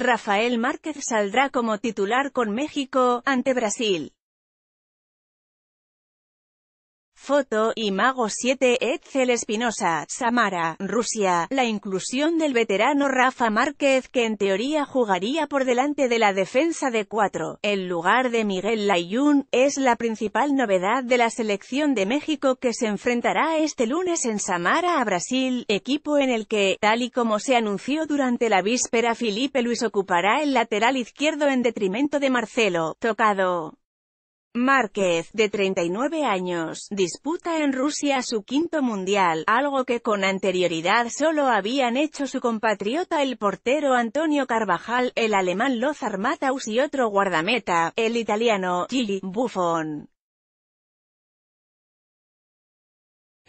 Rafael Márquez saldrá como titular con México, ante Brasil. Foto, y Mago 7, Edsel Espinosa, Samara, Rusia, la inclusión del veterano Rafa Márquez que en teoría jugaría por delante de la defensa de 4, en lugar de Miguel Layún, es la principal novedad de la selección de México que se enfrentará este lunes en Samara a Brasil, equipo en el que, tal y como se anunció durante la víspera Felipe Luis ocupará el lateral izquierdo en detrimento de Marcelo, tocado. Márquez, de 39 años, disputa en Rusia su quinto mundial, algo que con anterioridad solo habían hecho su compatriota el portero Antonio Carvajal, el alemán Lothar Matthaus y otro guardameta, el italiano, Gigi Buffon.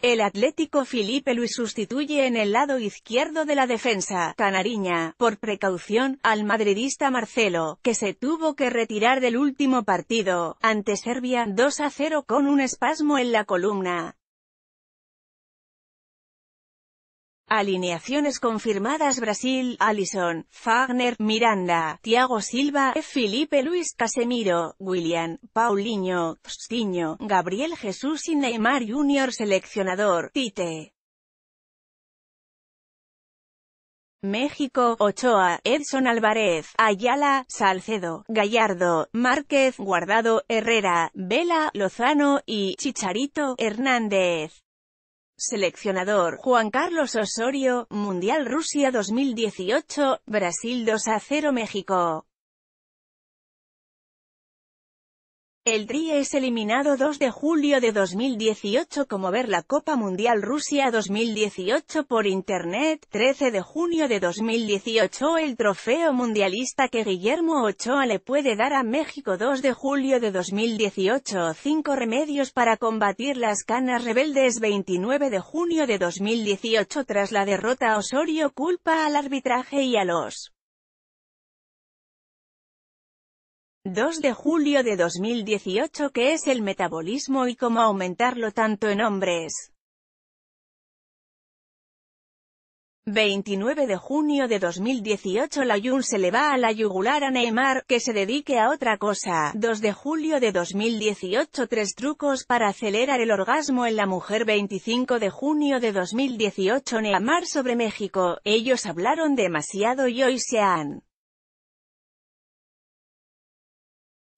El Atlético Felipe Luis sustituye en el lado izquierdo de la defensa, Canariña, por precaución, al madridista Marcelo, que se tuvo que retirar del último partido, ante Serbia, 2 0 con un espasmo en la columna. Alineaciones confirmadas Brasil, Alison, Fagner, Miranda, Thiago Silva, Felipe Luis Casemiro, William, Paulinho, Pstiño, Gabriel Jesús y Neymar Jr. Seleccionador, Tite. México, Ochoa, Edson Álvarez, Ayala, Salcedo, Gallardo, Márquez, Guardado, Herrera, Vela, Lozano y Chicharito, Hernández. Seleccionador Juan Carlos Osorio, Mundial Rusia 2018, Brasil 2 a 0 México. El Tri es eliminado 2 de julio de 2018 como ver la Copa Mundial Rusia 2018 por Internet, 13 de junio de 2018 el trofeo mundialista que Guillermo Ochoa le puede dar a México 2 de julio de 2018 5 remedios para combatir las canas rebeldes 29 de junio de 2018 tras la derrota Osorio culpa al arbitraje y a los 2 de julio de 2018 ¿Qué es el metabolismo y cómo aumentarlo tanto en hombres. 29 de junio de 2018 La Jun se le va a la yugular a Neymar, que se dedique a otra cosa. 2 de julio de 2018 Tres trucos para acelerar el orgasmo en la mujer 25 de junio de 2018 Neymar sobre México, ellos hablaron demasiado y hoy se han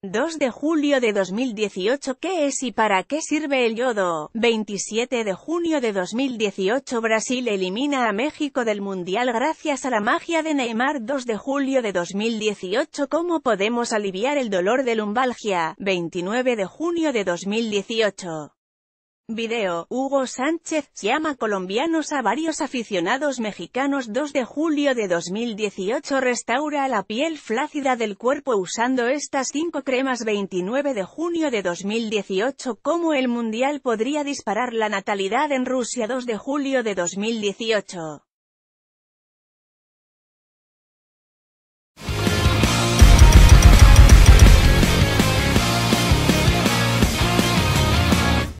2 de julio de 2018 ¿Qué es y para qué sirve el yodo? 27 de junio de 2018 Brasil elimina a México del Mundial gracias a la magia de Neymar 2 de julio de 2018 ¿Cómo podemos aliviar el dolor de lumbalgia? 29 de junio de 2018 Video, Hugo Sánchez, llama colombianos a varios aficionados mexicanos 2 de julio de 2018 restaura la piel flácida del cuerpo usando estas 5 cremas 29 de junio de 2018 como el mundial podría disparar la natalidad en Rusia 2 de julio de 2018